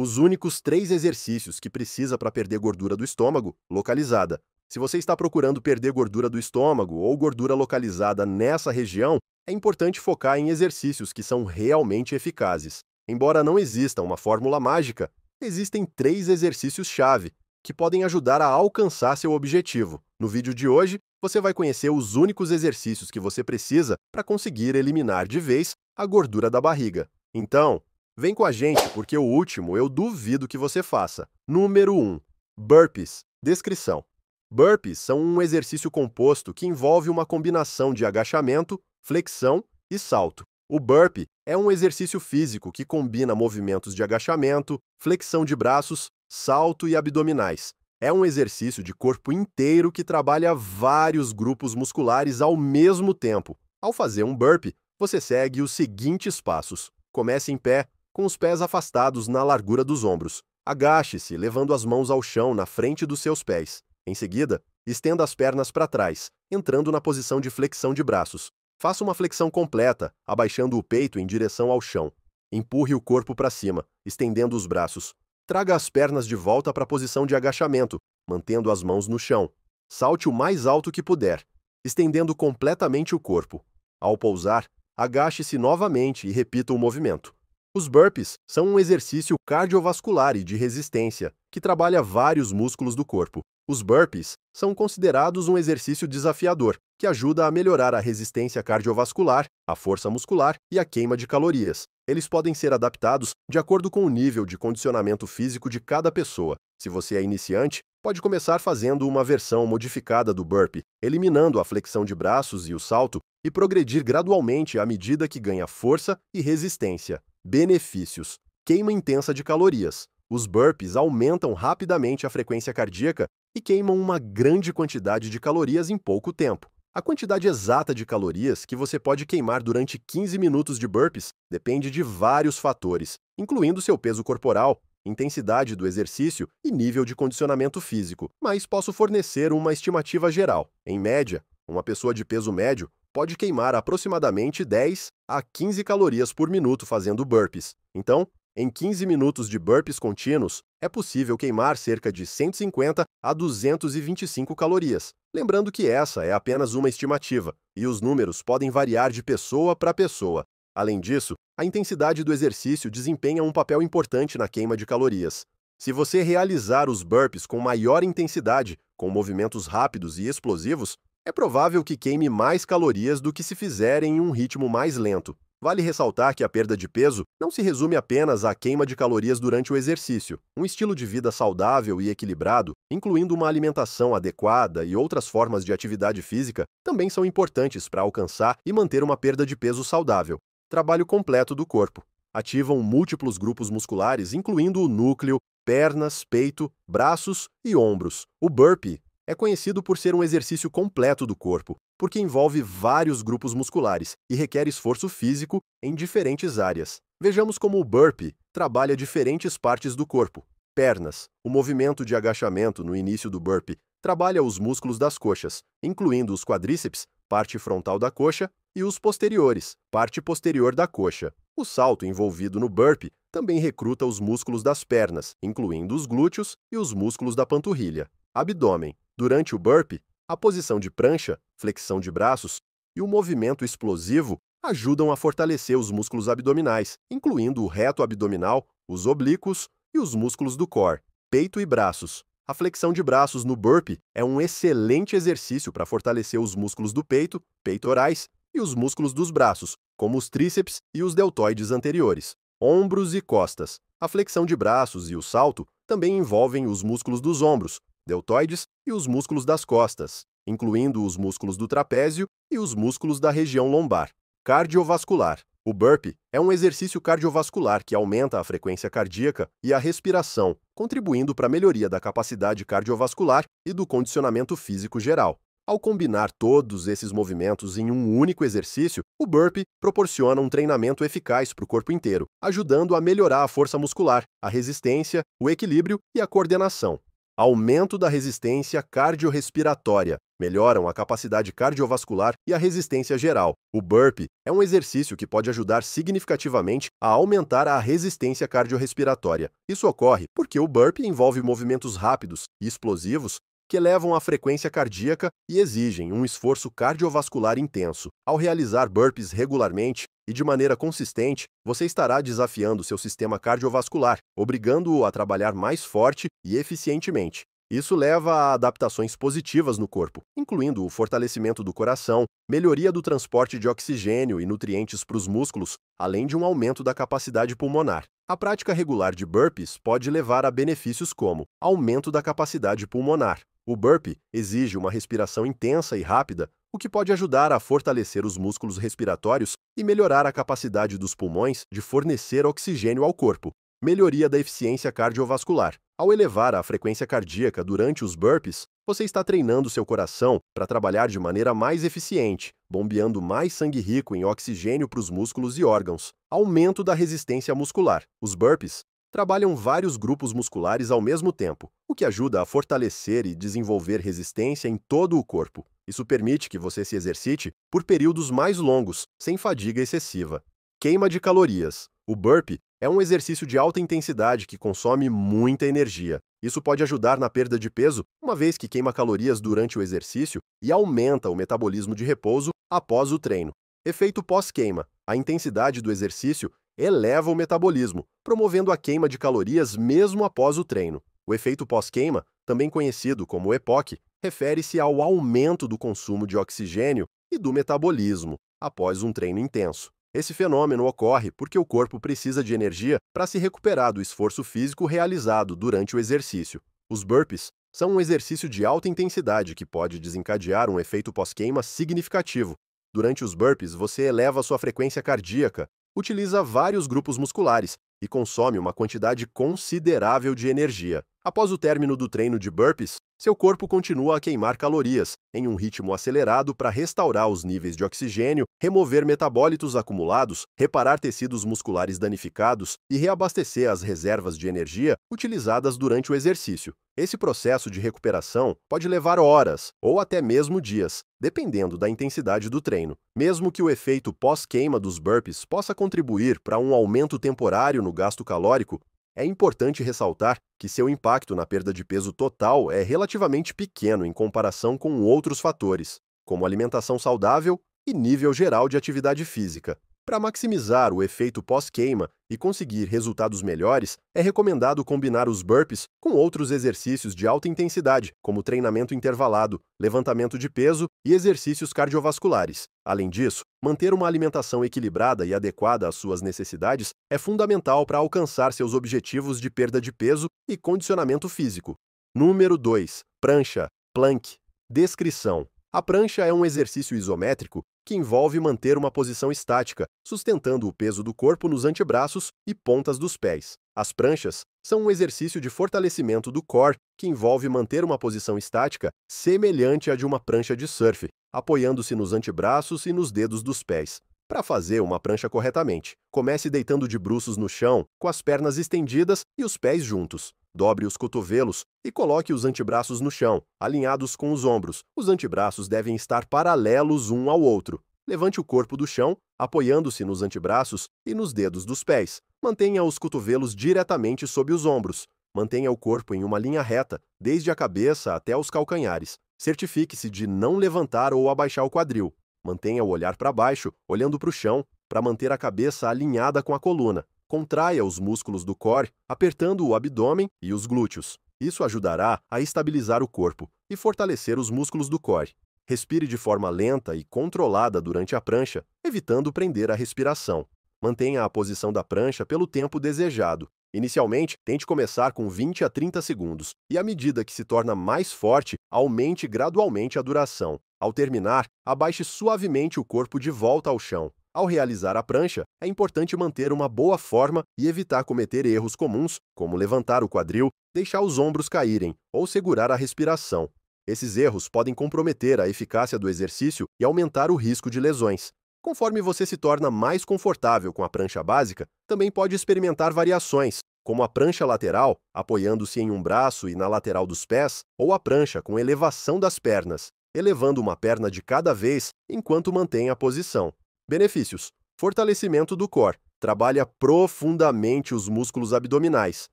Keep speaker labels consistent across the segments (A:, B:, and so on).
A: os únicos três exercícios que precisa para perder gordura do estômago, localizada. Se você está procurando perder gordura do estômago ou gordura localizada nessa região, é importante focar em exercícios que são realmente eficazes. Embora não exista uma fórmula mágica, existem três exercícios-chave que podem ajudar a alcançar seu objetivo. No vídeo de hoje, você vai conhecer os únicos exercícios que você precisa para conseguir eliminar de vez a gordura da barriga. Então, Vem com a gente, porque o último eu duvido que você faça. Número 1. Burpees. Descrição. Burpees são um exercício composto que envolve uma combinação de agachamento, flexão e salto. O burpee é um exercício físico que combina movimentos de agachamento, flexão de braços, salto e abdominais. É um exercício de corpo inteiro que trabalha vários grupos musculares ao mesmo tempo. Ao fazer um burpee, você segue os seguintes passos. Comece em pé, com os pés afastados na largura dos ombros. Agache-se, levando as mãos ao chão na frente dos seus pés. Em seguida, estenda as pernas para trás, entrando na posição de flexão de braços. Faça uma flexão completa, abaixando o peito em direção ao chão. Empurre o corpo para cima, estendendo os braços. Traga as pernas de volta para a posição de agachamento, mantendo as mãos no chão. Salte o mais alto que puder, estendendo completamente o corpo. Ao pousar, agache-se novamente e repita o movimento. Os burpees são um exercício cardiovascular e de resistência, que trabalha vários músculos do corpo. Os burpees são considerados um exercício desafiador, que ajuda a melhorar a resistência cardiovascular, a força muscular e a queima de calorias. Eles podem ser adaptados de acordo com o nível de condicionamento físico de cada pessoa. Se você é iniciante, pode começar fazendo uma versão modificada do burpee, eliminando a flexão de braços e o salto, e progredir gradualmente à medida que ganha força e resistência. Benefícios: queima intensa de calorias. Os burpees aumentam rapidamente a frequência cardíaca e queimam uma grande quantidade de calorias em pouco tempo. A quantidade exata de calorias que você pode queimar durante 15 minutos de burpees depende de vários fatores, incluindo seu peso corporal, intensidade do exercício e nível de condicionamento físico, mas posso fornecer uma estimativa geral. Em média, uma pessoa de peso médio pode queimar aproximadamente 10 a 15 calorias por minuto fazendo burpees. Então, em 15 minutos de burpees contínuos, é possível queimar cerca de 150 a 225 calorias. Lembrando que essa é apenas uma estimativa, e os números podem variar de pessoa para pessoa. Além disso, a intensidade do exercício desempenha um papel importante na queima de calorias. Se você realizar os burpees com maior intensidade, com movimentos rápidos e explosivos, é provável que queime mais calorias do que se fizer em um ritmo mais lento. Vale ressaltar que a perda de peso não se resume apenas à queima de calorias durante o exercício. Um estilo de vida saudável e equilibrado, incluindo uma alimentação adequada e outras formas de atividade física, também são importantes para alcançar e manter uma perda de peso saudável. Trabalho completo do corpo. Ativam múltiplos grupos musculares, incluindo o núcleo, pernas, peito, braços e ombros. O burpee, é conhecido por ser um exercício completo do corpo, porque envolve vários grupos musculares e requer esforço físico em diferentes áreas. Vejamos como o burpee trabalha diferentes partes do corpo. Pernas. O movimento de agachamento no início do burpee trabalha os músculos das coxas, incluindo os quadríceps, parte frontal da coxa, e os posteriores, parte posterior da coxa. O salto envolvido no burpee também recruta os músculos das pernas, incluindo os glúteos e os músculos da panturrilha. Abdômen. Durante o burpee, a posição de prancha, flexão de braços e o movimento explosivo ajudam a fortalecer os músculos abdominais, incluindo o reto abdominal, os oblíquos e os músculos do core, peito e braços. A flexão de braços no burpee é um excelente exercício para fortalecer os músculos do peito, peitorais e os músculos dos braços, como os tríceps e os deltoides anteriores, ombros e costas. A flexão de braços e o salto também envolvem os músculos dos ombros, deltoides e os músculos das costas, incluindo os músculos do trapézio e os músculos da região lombar. Cardiovascular. O burpee é um exercício cardiovascular que aumenta a frequência cardíaca e a respiração, contribuindo para a melhoria da capacidade cardiovascular e do condicionamento físico geral. Ao combinar todos esses movimentos em um único exercício, o burpee proporciona um treinamento eficaz para o corpo inteiro, ajudando a melhorar a força muscular, a resistência, o equilíbrio e a coordenação aumento da resistência cardiorrespiratória, melhoram a capacidade cardiovascular e a resistência geral. O burpee é um exercício que pode ajudar significativamente a aumentar a resistência cardiorrespiratória. Isso ocorre porque o burpee envolve movimentos rápidos e explosivos que elevam a frequência cardíaca e exigem um esforço cardiovascular intenso. Ao realizar burpees regularmente e de maneira consistente, você estará desafiando seu sistema cardiovascular, obrigando-o a trabalhar mais forte e eficientemente. Isso leva a adaptações positivas no corpo, incluindo o fortalecimento do coração, melhoria do transporte de oxigênio e nutrientes para os músculos, além de um aumento da capacidade pulmonar. A prática regular de burpees pode levar a benefícios como aumento da capacidade pulmonar, o burpee exige uma respiração intensa e rápida, o que pode ajudar a fortalecer os músculos respiratórios e melhorar a capacidade dos pulmões de fornecer oxigênio ao corpo. Melhoria da eficiência cardiovascular. Ao elevar a frequência cardíaca durante os burpees, você está treinando seu coração para trabalhar de maneira mais eficiente, bombeando mais sangue rico em oxigênio para os músculos e órgãos. Aumento da resistência muscular. Os burpees trabalham vários grupos musculares ao mesmo tempo, o que ajuda a fortalecer e desenvolver resistência em todo o corpo. Isso permite que você se exercite por períodos mais longos, sem fadiga excessiva. Queima de calorias. O burpee é um exercício de alta intensidade que consome muita energia. Isso pode ajudar na perda de peso, uma vez que queima calorias durante o exercício e aumenta o metabolismo de repouso após o treino. Efeito pós-queima. A intensidade do exercício eleva o metabolismo, promovendo a queima de calorias mesmo após o treino. O efeito pós-queima, também conhecido como EPOC, refere-se ao aumento do consumo de oxigênio e do metabolismo após um treino intenso. Esse fenômeno ocorre porque o corpo precisa de energia para se recuperar do esforço físico realizado durante o exercício. Os burpees são um exercício de alta intensidade que pode desencadear um efeito pós-queima significativo. Durante os burpees, você eleva sua frequência cardíaca, utiliza vários grupos musculares e consome uma quantidade considerável de energia. Após o término do treino de burpees, seu corpo continua a queimar calorias, em um ritmo acelerado para restaurar os níveis de oxigênio, remover metabólitos acumulados, reparar tecidos musculares danificados e reabastecer as reservas de energia utilizadas durante o exercício. Esse processo de recuperação pode levar horas ou até mesmo dias, dependendo da intensidade do treino. Mesmo que o efeito pós-queima dos burpees possa contribuir para um aumento temporário no gasto calórico, é importante ressaltar que seu impacto na perda de peso total é relativamente pequeno em comparação com outros fatores, como alimentação saudável e nível geral de atividade física. Para maximizar o efeito pós-queima e conseguir resultados melhores, é recomendado combinar os burpees com outros exercícios de alta intensidade, como treinamento intervalado, levantamento de peso e exercícios cardiovasculares. Além disso, manter uma alimentação equilibrada e adequada às suas necessidades é fundamental para alcançar seus objetivos de perda de peso e condicionamento físico. Número 2. Prancha, plank, descrição. A prancha é um exercício isométrico que envolve manter uma posição estática, sustentando o peso do corpo nos antebraços e pontas dos pés. As pranchas são um exercício de fortalecimento do core que envolve manter uma posição estática semelhante à de uma prancha de surf, apoiando-se nos antebraços e nos dedos dos pés. Para fazer uma prancha corretamente, comece deitando de bruços no chão, com as pernas estendidas e os pés juntos. Dobre os cotovelos e coloque os antebraços no chão, alinhados com os ombros. Os antebraços devem estar paralelos um ao outro. Levante o corpo do chão, apoiando-se nos antebraços e nos dedos dos pés. Mantenha os cotovelos diretamente sob os ombros. Mantenha o corpo em uma linha reta, desde a cabeça até os calcanhares. Certifique-se de não levantar ou abaixar o quadril. Mantenha o olhar para baixo, olhando para o chão, para manter a cabeça alinhada com a coluna. Contraia os músculos do core, apertando o abdômen e os glúteos. Isso ajudará a estabilizar o corpo e fortalecer os músculos do core. Respire de forma lenta e controlada durante a prancha, evitando prender a respiração. Mantenha a posição da prancha pelo tempo desejado. Inicialmente, tente começar com 20 a 30 segundos e, à medida que se torna mais forte, aumente gradualmente a duração. Ao terminar, abaixe suavemente o corpo de volta ao chão. Ao realizar a prancha, é importante manter uma boa forma e evitar cometer erros comuns, como levantar o quadril, deixar os ombros caírem ou segurar a respiração. Esses erros podem comprometer a eficácia do exercício e aumentar o risco de lesões. Conforme você se torna mais confortável com a prancha básica, também pode experimentar variações, como a prancha lateral, apoiando-se em um braço e na lateral dos pés, ou a prancha com elevação das pernas, elevando uma perna de cada vez enquanto mantém a posição. Benefícios: fortalecimento do core, trabalha profundamente os músculos abdominais,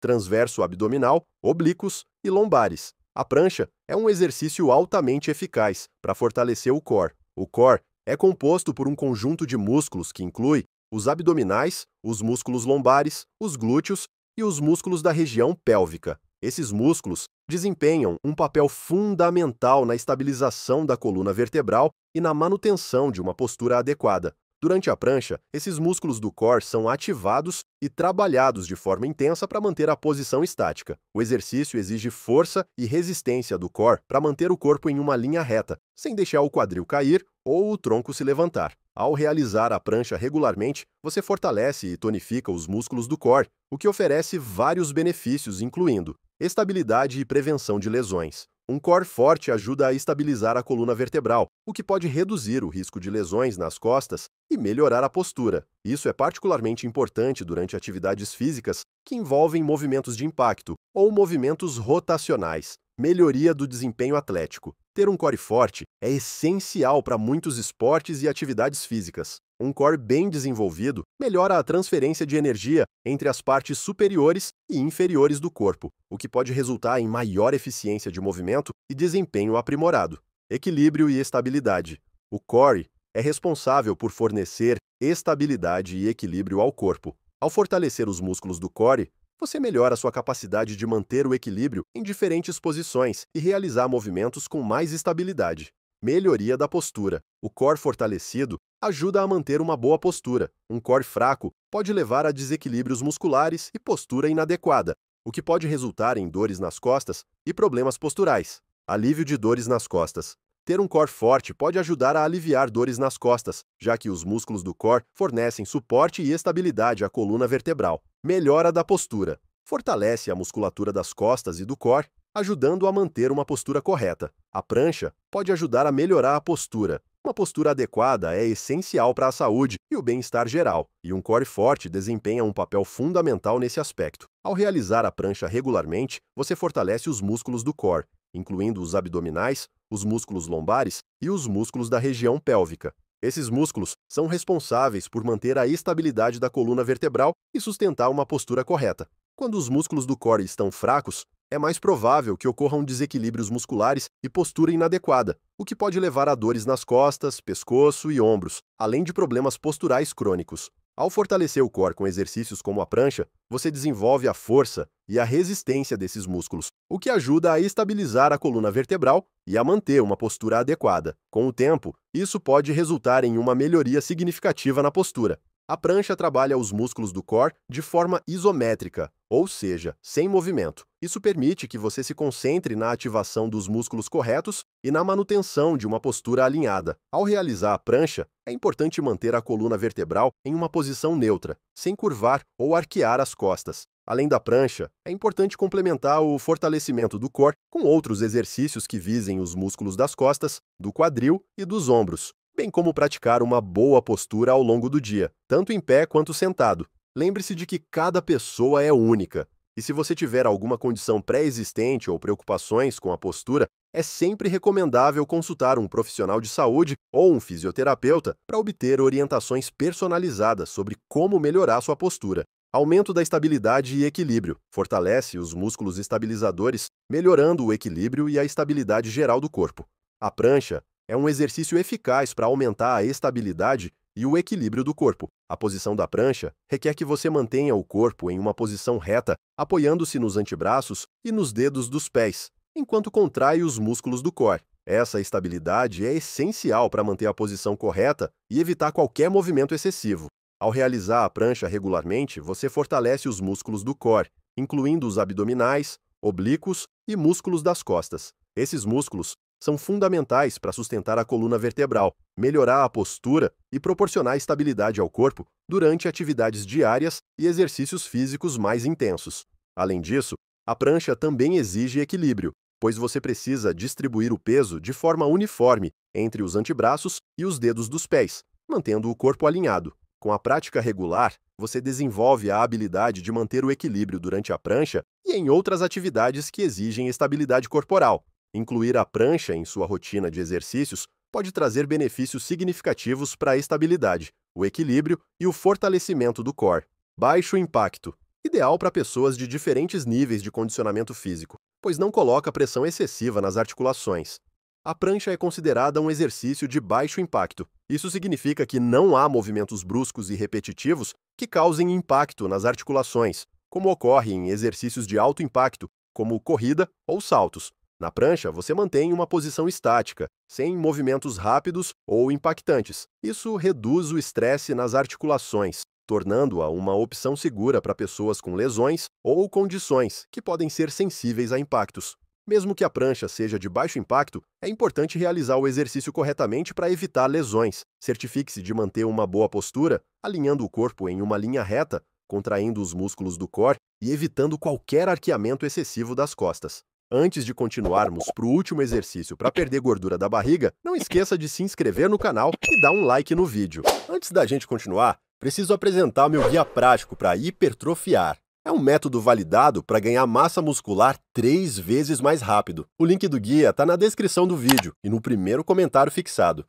A: transverso abdominal, oblíquos e lombares. A prancha é um exercício altamente eficaz para fortalecer o core. O core é composto por um conjunto de músculos que inclui os abdominais, os músculos lombares, os glúteos e os músculos da região pélvica. Esses músculos desempenham um papel fundamental na estabilização da coluna vertebral e na manutenção de uma postura adequada. Durante a prancha, esses músculos do core são ativados e trabalhados de forma intensa para manter a posição estática. O exercício exige força e resistência do core para manter o corpo em uma linha reta, sem deixar o quadril cair ou o tronco se levantar. Ao realizar a prancha regularmente, você fortalece e tonifica os músculos do core, o que oferece vários benefícios, incluindo Estabilidade e prevenção de lesões. Um core forte ajuda a estabilizar a coluna vertebral, o que pode reduzir o risco de lesões nas costas e melhorar a postura. Isso é particularmente importante durante atividades físicas que envolvem movimentos de impacto ou movimentos rotacionais. Melhoria do desempenho atlético. Ter um core forte é essencial para muitos esportes e atividades físicas. Um core bem desenvolvido melhora a transferência de energia entre as partes superiores e inferiores do corpo, o que pode resultar em maior eficiência de movimento e desempenho aprimorado, equilíbrio e estabilidade. O core é responsável por fornecer estabilidade e equilíbrio ao corpo. Ao fortalecer os músculos do core, você melhora sua capacidade de manter o equilíbrio em diferentes posições e realizar movimentos com mais estabilidade. Melhoria da postura. O core fortalecido ajuda a manter uma boa postura. Um core fraco pode levar a desequilíbrios musculares e postura inadequada, o que pode resultar em dores nas costas e problemas posturais. Alívio de dores nas costas. Ter um core forte pode ajudar a aliviar dores nas costas, já que os músculos do core fornecem suporte e estabilidade à coluna vertebral. Melhora da postura. Fortalece a musculatura das costas e do core ajudando a manter uma postura correta. A prancha pode ajudar a melhorar a postura. Uma postura adequada é essencial para a saúde e o bem-estar geral, e um core forte desempenha um papel fundamental nesse aspecto. Ao realizar a prancha regularmente, você fortalece os músculos do core, incluindo os abdominais, os músculos lombares e os músculos da região pélvica. Esses músculos são responsáveis por manter a estabilidade da coluna vertebral e sustentar uma postura correta. Quando os músculos do core estão fracos, é mais provável que ocorram desequilíbrios musculares e postura inadequada, o que pode levar a dores nas costas, pescoço e ombros, além de problemas posturais crônicos. Ao fortalecer o core com exercícios como a prancha, você desenvolve a força e a resistência desses músculos, o que ajuda a estabilizar a coluna vertebral e a manter uma postura adequada. Com o tempo, isso pode resultar em uma melhoria significativa na postura, a prancha trabalha os músculos do core de forma isométrica, ou seja, sem movimento. Isso permite que você se concentre na ativação dos músculos corretos e na manutenção de uma postura alinhada. Ao realizar a prancha, é importante manter a coluna vertebral em uma posição neutra, sem curvar ou arquear as costas. Além da prancha, é importante complementar o fortalecimento do core com outros exercícios que visem os músculos das costas, do quadril e dos ombros, bem como praticar uma boa postura ao longo do dia, tanto em pé quanto sentado. Lembre-se de que cada pessoa é única, e se você tiver alguma condição pré-existente ou preocupações com a postura, é sempre recomendável consultar um profissional de saúde ou um fisioterapeuta para obter orientações personalizadas sobre como melhorar sua postura. Aumento da estabilidade e equilíbrio. Fortalece os músculos estabilizadores, melhorando o equilíbrio e a estabilidade geral do corpo. A prancha é um exercício eficaz para aumentar a estabilidade e o equilíbrio do corpo. A posição da prancha requer que você mantenha o corpo em uma posição reta, apoiando-se nos antebraços e nos dedos dos pés, enquanto contrai os músculos do core. Essa estabilidade é essencial para manter a posição correta e evitar qualquer movimento excessivo. Ao realizar a prancha regularmente, você fortalece os músculos do core, incluindo os abdominais, oblíquos e músculos das costas. Esses músculos são fundamentais para sustentar a coluna vertebral, melhorar a postura e proporcionar estabilidade ao corpo durante atividades diárias e exercícios físicos mais intensos. Além disso, a prancha também exige equilíbrio, pois você precisa distribuir o peso de forma uniforme entre os antebraços e os dedos dos pés, mantendo o corpo alinhado. Com a prática regular, você desenvolve a habilidade de manter o equilíbrio durante a prancha e em outras atividades que exigem estabilidade corporal, Incluir a prancha em sua rotina de exercícios pode trazer benefícios significativos para a estabilidade, o equilíbrio e o fortalecimento do core. Baixo impacto ideal para pessoas de diferentes níveis de condicionamento físico, pois não coloca pressão excessiva nas articulações. A prancha é considerada um exercício de baixo impacto. Isso significa que não há movimentos bruscos e repetitivos que causem impacto nas articulações, como ocorre em exercícios de alto impacto, como corrida ou saltos. Na prancha, você mantém uma posição estática, sem movimentos rápidos ou impactantes. Isso reduz o estresse nas articulações, tornando-a uma opção segura para pessoas com lesões ou condições que podem ser sensíveis a impactos. Mesmo que a prancha seja de baixo impacto, é importante realizar o exercício corretamente para evitar lesões. Certifique-se de manter uma boa postura, alinhando o corpo em uma linha reta, contraindo os músculos do core e evitando qualquer arqueamento excessivo das costas. Antes de continuarmos para o último exercício para perder gordura da barriga, não esqueça de se inscrever no canal e dar um like no vídeo. Antes da gente continuar, preciso apresentar meu guia prático para hipertrofiar. É um método validado para ganhar massa muscular três vezes mais rápido. O link do guia está na descrição do vídeo e no primeiro comentário fixado.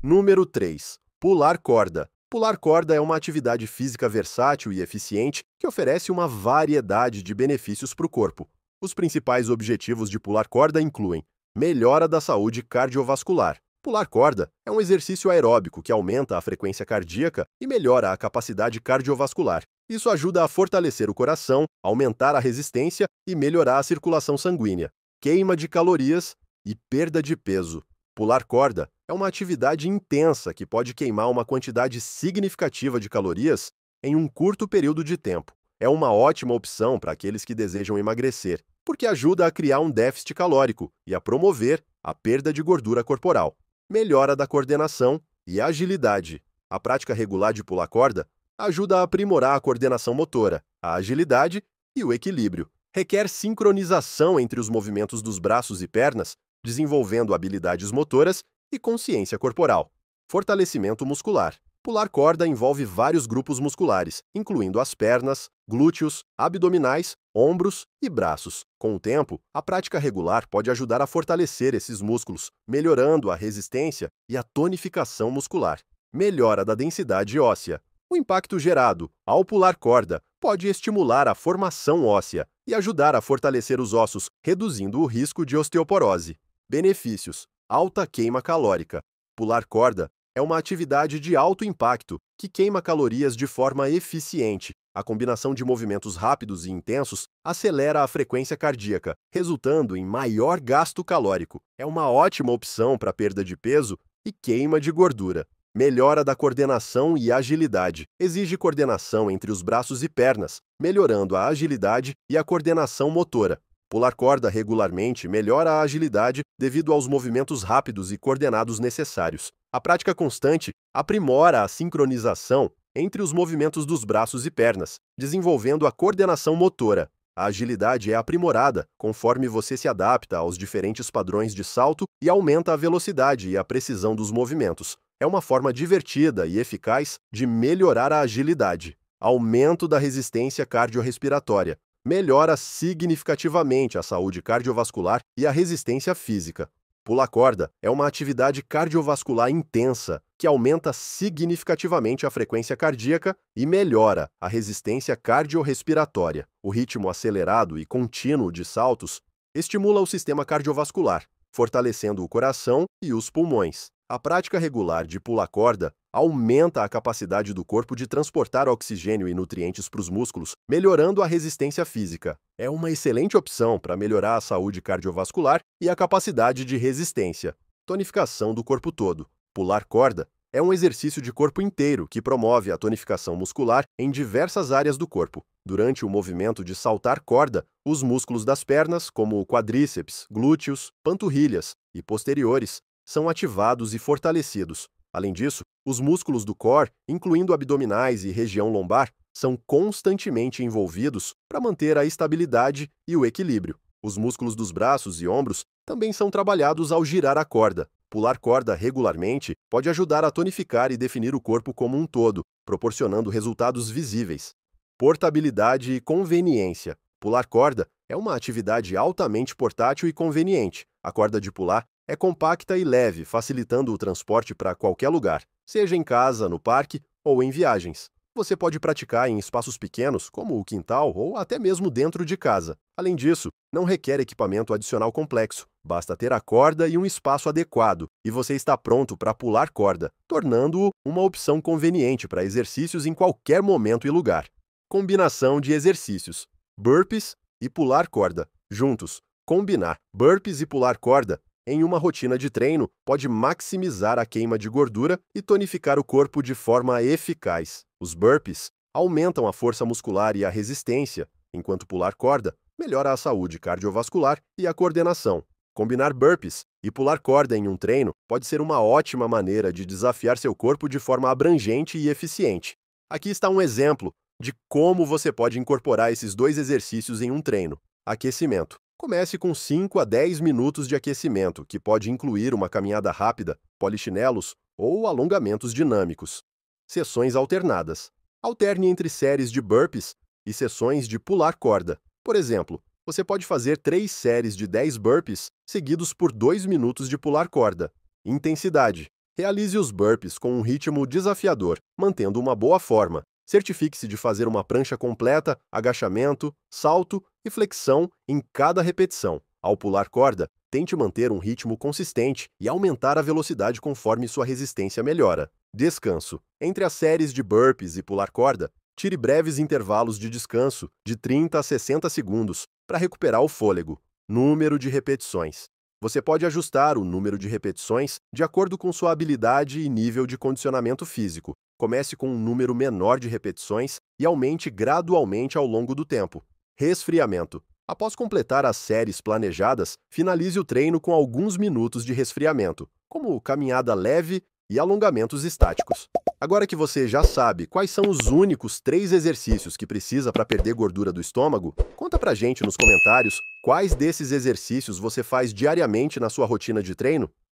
A: Número 3. Pular corda. Pular corda é uma atividade física versátil e eficiente que oferece uma variedade de benefícios para o corpo. Os principais objetivos de pular corda incluem melhora da saúde cardiovascular. Pular corda é um exercício aeróbico que aumenta a frequência cardíaca e melhora a capacidade cardiovascular. Isso ajuda a fortalecer o coração, aumentar a resistência e melhorar a circulação sanguínea. Queima de calorias e perda de peso. Pular corda é uma atividade intensa que pode queimar uma quantidade significativa de calorias em um curto período de tempo é uma ótima opção para aqueles que desejam emagrecer, porque ajuda a criar um déficit calórico e a promover a perda de gordura corporal, melhora da coordenação e agilidade. A prática regular de pular corda ajuda a aprimorar a coordenação motora, a agilidade e o equilíbrio. Requer sincronização entre os movimentos dos braços e pernas, desenvolvendo habilidades motoras e consciência corporal. Fortalecimento muscular. Pular corda envolve vários grupos musculares, incluindo as pernas, glúteos, abdominais, ombros e braços. Com o tempo, a prática regular pode ajudar a fortalecer esses músculos, melhorando a resistência e a tonificação muscular. Melhora da densidade óssea. O impacto gerado ao pular corda pode estimular a formação óssea e ajudar a fortalecer os ossos, reduzindo o risco de osteoporose. Benefícios: alta queima calórica. Pular corda é uma atividade de alto impacto que queima calorias de forma eficiente. A combinação de movimentos rápidos e intensos acelera a frequência cardíaca, resultando em maior gasto calórico. É uma ótima opção para perda de peso e queima de gordura. Melhora da coordenação e agilidade. Exige coordenação entre os braços e pernas, melhorando a agilidade e a coordenação motora. Pular corda regularmente melhora a agilidade devido aos movimentos rápidos e coordenados necessários. A prática constante aprimora a sincronização entre os movimentos dos braços e pernas, desenvolvendo a coordenação motora. A agilidade é aprimorada conforme você se adapta aos diferentes padrões de salto e aumenta a velocidade e a precisão dos movimentos. É uma forma divertida e eficaz de melhorar a agilidade. Aumento da resistência cardiorrespiratória melhora significativamente a saúde cardiovascular e a resistência física. Pular corda é uma atividade cardiovascular intensa que aumenta significativamente a frequência cardíaca e melhora a resistência cardiorrespiratória. O ritmo acelerado e contínuo de saltos estimula o sistema cardiovascular, fortalecendo o coração e os pulmões. A prática regular de pular corda aumenta a capacidade do corpo de transportar oxigênio e nutrientes para os músculos, melhorando a resistência física. É uma excelente opção para melhorar a saúde cardiovascular e a capacidade de resistência. Tonificação do corpo todo. Pular corda é um exercício de corpo inteiro que promove a tonificação muscular em diversas áreas do corpo. Durante o movimento de saltar corda, os músculos das pernas, como o quadríceps, glúteos, panturrilhas e posteriores, são ativados e fortalecidos. Além disso, os músculos do core, incluindo abdominais e região lombar, são constantemente envolvidos para manter a estabilidade e o equilíbrio. Os músculos dos braços e ombros também são trabalhados ao girar a corda. Pular corda regularmente pode ajudar a tonificar e definir o corpo como um todo, proporcionando resultados visíveis. Portabilidade e conveniência. Pular corda é uma atividade altamente portátil e conveniente. A corda de pular é compacta e leve, facilitando o transporte para qualquer lugar, seja em casa, no parque ou em viagens. Você pode praticar em espaços pequenos, como o quintal ou até mesmo dentro de casa. Além disso, não requer equipamento adicional complexo, basta ter a corda e um espaço adequado, e você está pronto para pular corda, tornando-o uma opção conveniente para exercícios em qualquer momento e lugar. Combinação de exercícios: burpees e pular corda, juntos. Combinar burpees e pular corda em uma rotina de treino pode maximizar a queima de gordura e tonificar o corpo de forma eficaz. Os burpees aumentam a força muscular e a resistência, enquanto pular corda melhora a saúde cardiovascular e a coordenação. Combinar burpees e pular corda em um treino pode ser uma ótima maneira de desafiar seu corpo de forma abrangente e eficiente. Aqui está um exemplo de como você pode incorporar esses dois exercícios em um treino. Aquecimento. Comece com 5 a 10 minutos de aquecimento, que pode incluir uma caminhada rápida, polichinelos ou alongamentos dinâmicos. Sessões alternadas. Alterne entre séries de burpees e sessões de pular corda. Por exemplo, você pode fazer três séries de 10 burpees seguidos por 2 minutos de pular corda. Intensidade. Realize os burpees com um ritmo desafiador, mantendo uma boa forma, Certifique-se de fazer uma prancha completa, agachamento, salto e flexão em cada repetição. Ao pular corda, tente manter um ritmo consistente e aumentar a velocidade conforme sua resistência melhora. Descanso. Entre as séries de burpees e pular corda, tire breves intervalos de descanso de 30 a 60 segundos para recuperar o fôlego. Número de repetições. Você pode ajustar o número de repetições de acordo com sua habilidade e nível de condicionamento físico, Comece com um número menor de repetições e aumente gradualmente ao longo do tempo. Resfriamento. Após completar as séries planejadas, finalize o treino com alguns minutos de resfriamento, como caminhada leve e alongamentos estáticos. Agora que você já sabe quais são os únicos três exercícios que precisa para perder gordura do estômago, conta pra gente nos comentários quais desses exercícios você faz diariamente na sua rotina de treino